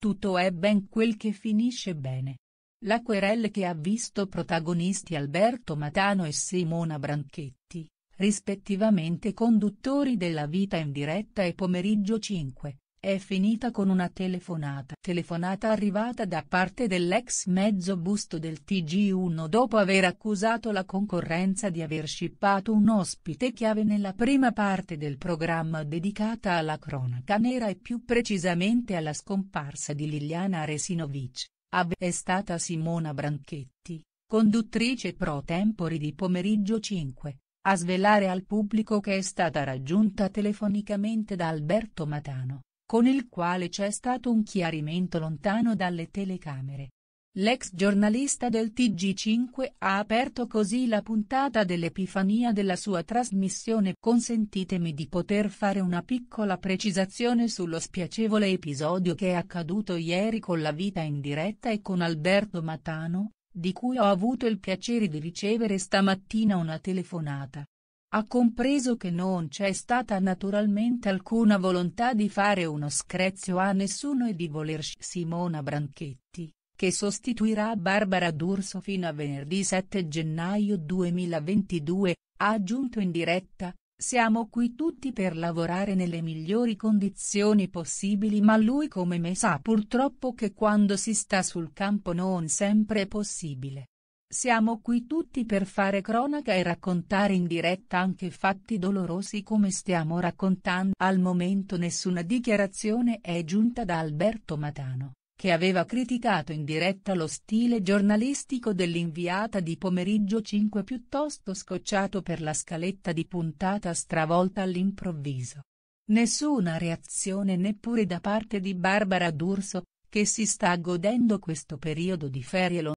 Tutto è ben quel che finisce bene. La querelle che ha visto protagonisti Alberto Matano e Simona Branchetti, rispettivamente conduttori della vita in diretta e pomeriggio 5, è finita con una telefonata. Telefonata arrivata da parte dell'ex mezzo busto del TG1 dopo aver accusato la concorrenza di aver scippato un ospite chiave nella prima parte del programma dedicata alla cronaca nera e più precisamente alla scomparsa di Liliana Resinovic. Av è stata Simona Branchetti, conduttrice pro tempori di pomeriggio 5 a svelare al pubblico che è stata raggiunta telefonicamente da Alberto Matano, con il quale c'è stato un chiarimento lontano dalle telecamere. L'ex giornalista del Tg5 ha aperto così la puntata dell'epifania della sua trasmissione consentitemi di poter fare una piccola precisazione sullo spiacevole episodio che è accaduto ieri con la vita in diretta e con Alberto Matano, di cui ho avuto il piacere di ricevere stamattina una telefonata ha compreso che non c'è stata naturalmente alcuna volontà di fare uno screzio a nessuno e di volersi Simona Branchetti, che sostituirà Barbara D'Urso fino a venerdì 7 gennaio 2022, ha aggiunto in diretta, siamo qui tutti per lavorare nelle migliori condizioni possibili ma lui come me sa purtroppo che quando si sta sul campo non sempre è possibile. Siamo qui tutti per fare cronaca e raccontare in diretta anche fatti dolorosi come stiamo raccontando. Al momento nessuna dichiarazione è giunta da Alberto Matano, che aveva criticato in diretta lo stile giornalistico dell'inviata di pomeriggio 5 piuttosto scocciato per la scaletta di puntata stravolta all'improvviso. Nessuna reazione neppure da parte di Barbara D'Urso, che si sta godendo questo periodo di ferie